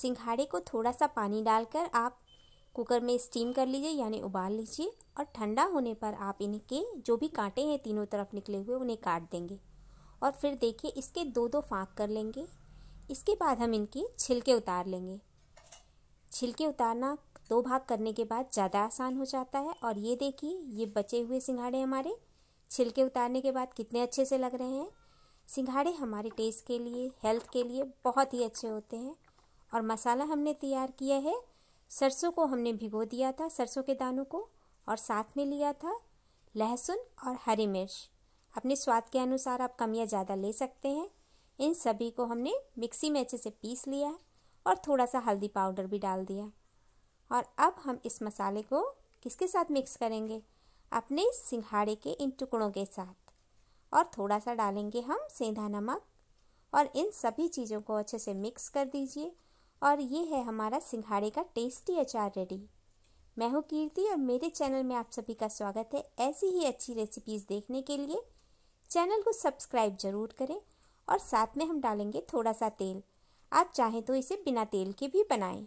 सिंघाड़े को थोड़ा सा पानी डालकर आप कुकर में स्टीम कर लीजिए यानी उबाल लीजिए और ठंडा होने पर आप इनके जो भी कांटे हैं तीनों तरफ निकले हुए उन्हें काट देंगे और फिर देखिए इसके दो दो फाँक कर लेंगे इसके बाद हम इनके छिलके उतार लेंगे छिलके उतारना दो भाग करने के बाद ज़्यादा आसान हो जाता है और ये देखिए ये बचे हुए सिंघाड़े हमारे छिलके उतारने के बाद कितने अच्छे से लग रहे हैं सिंघाड़े हमारे टेस्ट के लिए हेल्थ के लिए बहुत ही अच्छे होते हैं और मसाला हमने तैयार किया है सरसों को हमने भिगो दिया था सरसों के दानों को और साथ में लिया था लहसुन और हरी मिर्च अपने स्वाद के अनुसार आप कम या ज़्यादा ले सकते हैं इन सभी को हमने मिक्सी में अच्छे से पीस लिया है और थोड़ा सा हल्दी पाउडर भी डाल दिया और अब हम इस मसाले को किसके साथ मिक्स करेंगे अपने सिंघाड़े के इन टुकड़ों के साथ और थोड़ा सा डालेंगे हम सेंधा नमक और इन सभी चीज़ों को अच्छे से मिक्स कर दीजिए और ये है हमारा सिंघाड़े का टेस्टी अचार रेडी मैं हूँ कीर्ति और मेरे चैनल में आप सभी का स्वागत है ऐसी ही अच्छी रेसिपीज़ देखने के लिए चैनल को सब्सक्राइब ज़रूर करें और साथ में हम डालेंगे थोड़ा सा तेल आप चाहें तो इसे बिना तेल के भी बनाएं